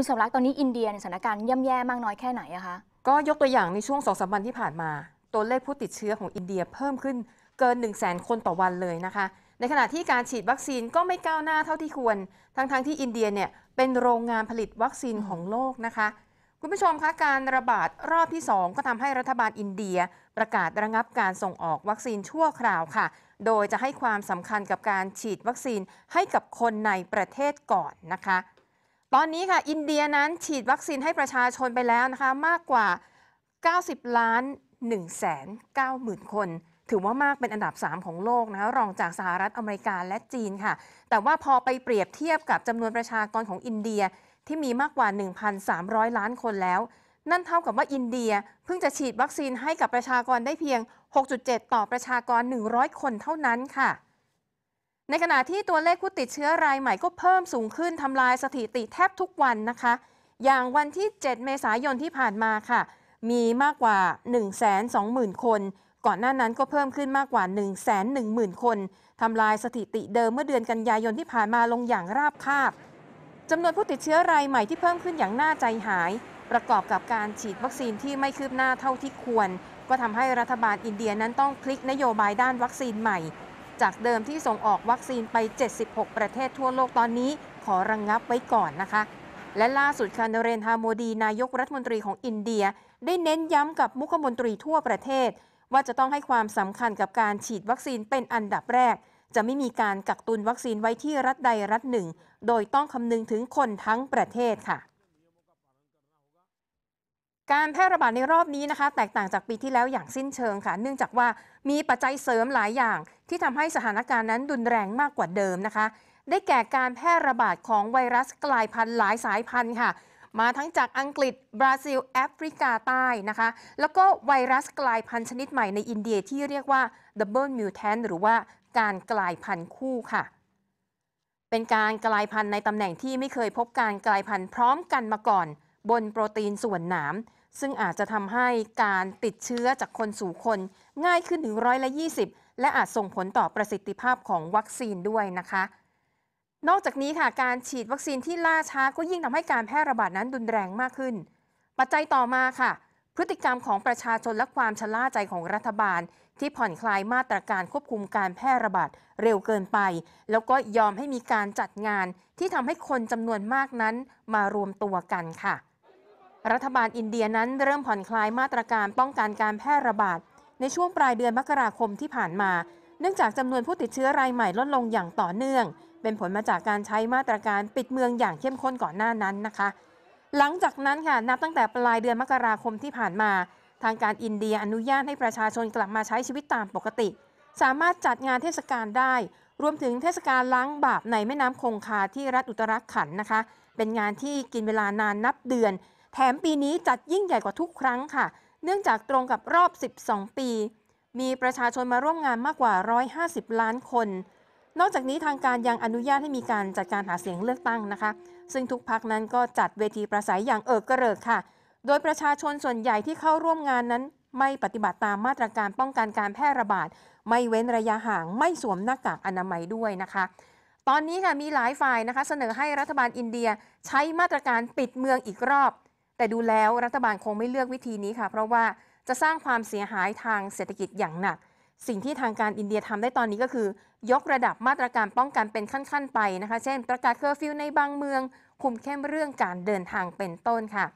ุณสำรักตอนนี้อินเดียในสถานการณ์ย่ำแย่มากน้อยแค่ไหนอะคะ ก็ยกตัวอย่างในช่วงสองสามวันที่ผ่านมาตัวเลขผู้ติดเชื้อของอินเดียเพิ่มขึ้นเกิน1 0 0 0 0แคนต่อวันเลยนะคะ ในขณะที่การฉีดวัคซีนก็ไม่ก้าวหน้าเท่าที่ควร ทั้งๆทที่อินเดียเนี่ยเป็นโรงงานผลิตวัคซีนของโลกนะคะ คุณผู้ชมคะการระบาดรอบที่ 2 ก็ทำให้รัฐบาลอินเดียประกาศระงับการส่งออกวัคซีนชั่วคราวค่ะ โดยจะให้ความสำคัญกับการฉีดวัคซีนให้กับคนในประเทศก่อนนะคะตอนนี้ค่ะ อินเดียนั้นฉีดวัคซีนให้ประชาชนไปแล้วนะคะมากกว่า 90 ล้าน1 9 0 0 0 0 คน ถือว่ามากเป็นอันดับ3ของโลกนะคะรองจากสหรัฐอเมริกาและจีนค่ะ แต่ว่าพอไปเปรียบเทียบกับจำนวนประชากรของอินเดียที่มีมากกว่า 1,300 ล้านคนแล้ว นั่นเท่ากับว่าอินเดียเพิ่งจะฉีดวัคซีนให้กับประชากรได้เพียง 6.7 ต่อประชากร 100 คนเท่านั้นค่ะในขณะที่ตัวเลขผู้ติดเชื้อรายใหม่ก็เพิ่มสูงขึ้นทำลายสถิติแทบทุกวันนะคะ อย่างวันที่ 7 เมษายนที่ผ่านมาค่ะ มีมากกว่า120,000 คน ก่อนหน้านั้นก็เพิ่มขึ้นมากกว่า110,000 คนทำลายสถิติเดิมเมื่อเดือนกันยายนที่ผ่านมาลงอย่างราบคาบจำนวนผู้ติดเชื้อรายใหม่ที่เพิ่มขึ้นอย่างน่าใจหาย ประกอบกับการฉีดวัคซีนที่ไม่คืบหน้าเท่าที่ควร ก็ทำให้รัฐบาลอินเดียนั้นต้องพลิกนโยบายด้านวัคซีนใหม่จากเดิมที่ส่งออกวัคซีนไป 76 ประเทศทั่วโลกตอนนี้ขอระงงับไว้ก่อนนะคะ และล่าสุดคานเรนฮาโมดี นายกรัฐมนตรีของอินเดีย ได้เน้นย้ำกับมุขมนตรีทั่วประเทศ ว่าจะต้องให้ความสำคัญกับการฉีดวัคซีนเป็นอันดับแรก จะไม่มีการกักตุนวัคซีนไว้ที่รัฐใดรัฐหนึ่ง โดยต้องคำนึงถึงคนทั้งประเทศค่ะ การแพร่ระบาดในรอบนี้นะคะ แตกต่างจากปีที่แล้วอย่างสิ้นเชิงค่ะ เนื่องจากว่ามีปัจจัยเสริมหลายอย่างที่ทำให้สถานการณ์นั้นดุนแรงมากกว่าเดิมนะคะ ได้แก่การแพร่ระบาดของไวรัสกลายพันธุ์หลายสายพันธุ์ค่ะ มาทั้งจากอังกฤษ บราซิล แอฟริกาใต้นะคะ แล้วก็ไวรัสกลายพันธุ์ชนิดใหม่ในอินเดียที่เรียกว่า Double Mutant หรือว่าการกลายพันธุ์คู่ค่ะ เป็นการกลายพันธุ์ในตำแหน่งที่ไม่เคยพบการกลายพันธุ์พร้อมกันมาก่อน บนโปรตีนส่วนหนาม ซึ่งอาจจะทำให้การติดเชื้อจากคนสู่คนง่ายขึ้นถึงร้อยละ20และอาจส่งผลต่อประสิทธิภาพของวัคซีนด้วยนะคะ นอกจากนี้ค่ะการฉีดวัคซีนที่ล่าช้าก็ยิ่งทำให้การแพร่ระบาดนั้นดุนแรงมากขึ้น ปัจจัยต่อมาค่ะ พฤติกรรมของประชาชนและความชะล่าใจของรัฐบาล ที่ผ่อนคลายมาตรการควบคุมการแพร่ระบาดเร็วเกินไป แล้วก็ยอมให้มีการจัดงาน ที่ทำให้คนจำนวนมากนั้นมารวมตัวกันค่ะ รัฐบาลอินเดียนั้นเริ่มผ่อนคลายมาตรการป้องกันการแพร่ระบาดในช่วงปลายเดือนมกราคมที่ผ่านมา เนื่องจากจำนวนผู้ติดเชื้อรายใหม่ ลดลงอย่างต่อเนื่อง เป็นผลมาจากการใช้มาตรการปิดเมืองอย่างเข้มข้นก่อนหน้านั้นนะคะ หลังจากนั้นค่ะ นับตั้งแต่ปลายเดือนมกราคมที่ผ่านมา ทางการอินเดียอนุญาตให้ประชาชนกลับมาใช้ชีวิตตามปกติ สามารถจัดงานเทศกาลได้ รวมถึงเทศกาลล้างบาปในแม่น้ำคงคาที่รัฐอุตรักขันนะคะ เป็นงานที่กินเวลานานนับเดือน แถมปีนี้จัดยิ่งใหญ่กว่าทุกครั้งค่ะเนื่องจากตรงกับรอบ 12 ปี มีประชาชนมาร่วมงานมากกว่า 150 ล้านคน นอกจากนี้ทางการยังอนุญาตให้มีการจัดการหาเสียงเลือกตั้งนะคะ ซึ่งทุกพักนั้นก็จัดเวทีประสัยอย่างเอิกกระเริกค่ะ โดยประชาชนส่วนใหญ่ที่เข้าร่วมงานนั้นไม่ปฏิบัติตามมาตรการป้องกันการแพร่ระบาด ไม่เว้นระยะห่าง ไม่สวมหน้ากากอนามัยด้วยนะคะ ตอนนี้ค่ะมีหลายฝ่ายนะคะเสนอให้รัฐบาลอินเดียใช้มาตรการปิดเมืองอีกรอบแต่ดูแล้วรัฐบาลคงไม่เลือกวิธีนี้ค่ะ เพราะว่าจะสร้างความเสียหายทางเศรษฐกิจอย่างหนัก สิ่งที่ทางการอินเดียทำได้ตอนนี้ก็คือ ยกระดับมาตรการป้องกันเป็นขั้นๆไปนะคะ เช่น ประกาศเคอร์ฟิวในบางเมือง คุมเข้มเรื่องการเดินทางเป็นต้นค่ะ